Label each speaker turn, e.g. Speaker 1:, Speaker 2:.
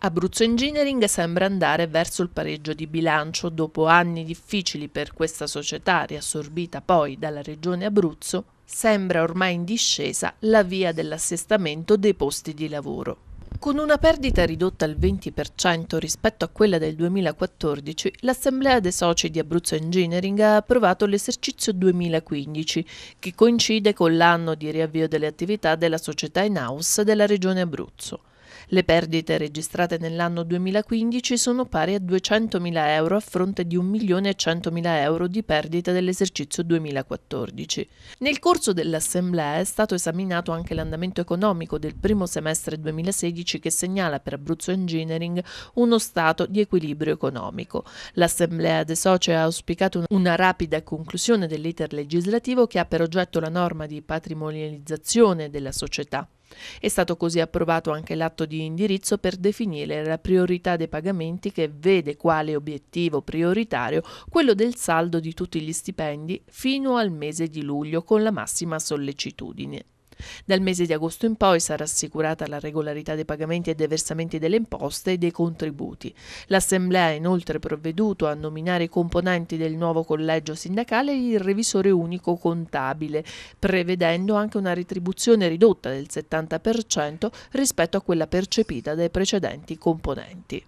Speaker 1: Abruzzo Engineering sembra andare verso il pareggio di bilancio dopo anni difficili per questa società, riassorbita poi dalla regione Abruzzo, sembra ormai in discesa la via dell'assestamento dei posti di lavoro. Con una perdita ridotta al 20% rispetto a quella del 2014, l'Assemblea dei soci di Abruzzo Engineering ha approvato l'esercizio 2015, che coincide con l'anno di riavvio delle attività della società in house della Regione Abruzzo. Le perdite registrate nell'anno 2015 sono pari a 200.000 euro a fronte di 1.100.000 euro di perdite dell'esercizio 2014. Nel corso dell'Assemblea è stato esaminato anche l'andamento economico del primo semestre 2016 che segnala per Abruzzo Engineering uno stato di equilibrio economico. L'Assemblea dei Soci ha auspicato una rapida conclusione dell'iter legislativo che ha per oggetto la norma di patrimonializzazione della società. È stato così approvato anche l'atto di indirizzo per definire la priorità dei pagamenti che vede quale obiettivo prioritario quello del saldo di tutti gli stipendi fino al mese di luglio con la massima sollecitudine. Dal mese di agosto in poi sarà assicurata la regolarità dei pagamenti e dei versamenti delle imposte e dei contributi. L'Assemblea ha inoltre provveduto a nominare i componenti del nuovo collegio sindacale e il revisore unico contabile, prevedendo anche una retribuzione ridotta del 70% rispetto a quella percepita dai precedenti componenti.